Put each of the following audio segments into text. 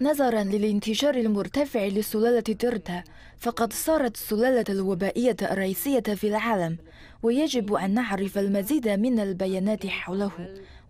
نظرا للانتشار المرتفع لسلالة دلتا فقد صارت السلالة الوبائية الرئيسية في العالم ويجب أن نعرف المزيد من البيانات حوله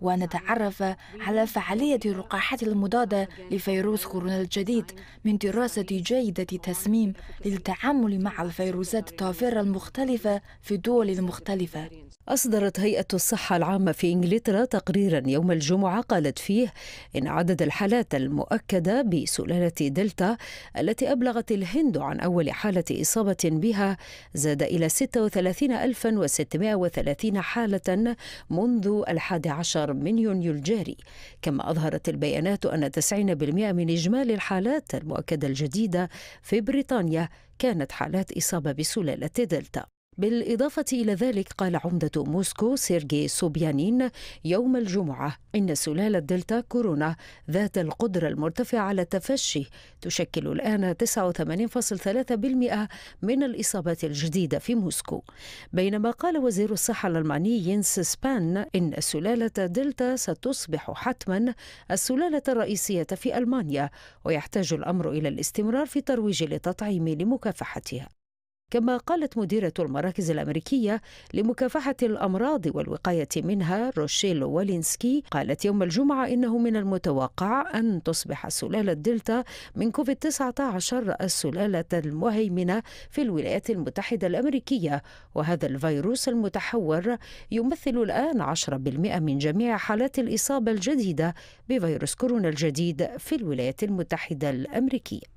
ونتعرف على فعالية الرقاحات المضادة لفيروس كورونا الجديد من دراسة جيدة تصميم للتعامل مع الفيروسات الطافرة المختلفة في الدول المختلفة أصدرت هيئة الصحة العامة في إنجلترا تقريرا يوم الجمعة قالت فيه إن عدد الحالات المؤكدة بسلالة دلتا التي أبلغت الهند عن أول حالة إصابة بها زاد إلى 36630 حالة منذ الحادي عشر من يونيو الجاري كما أظهرت البيانات أن 90% من إجمالي الحالات المؤكدة الجديدة في بريطانيا كانت حالات إصابة بسلالة دلتا بالإضافة إلى ذلك قال عمدة موسكو سيرجي سوبيانين يوم الجمعة إن سلالة دلتا كورونا ذات القدرة المرتفعة على التفشي تشكل الآن 89.3% من الإصابات الجديدة في موسكو بينما قال وزير الصحة الألماني ينس سبان إن سلالة دلتا ستصبح حتما السلالة الرئيسية في ألمانيا ويحتاج الأمر إلى الاستمرار في ترويج لتطعيم لمكافحتها كما قالت مديرة المراكز الأمريكية لمكافحة الأمراض والوقاية منها روشيل والينسكي قالت يوم الجمعة إنه من المتوقع أن تصبح سلالة دلتا من كوفيد 19 السلالة المهيمنة في الولايات المتحدة الأمريكية وهذا الفيروس المتحور يمثل الآن 10% من جميع حالات الإصابة الجديدة بفيروس كورونا الجديد في الولايات المتحدة الأمريكية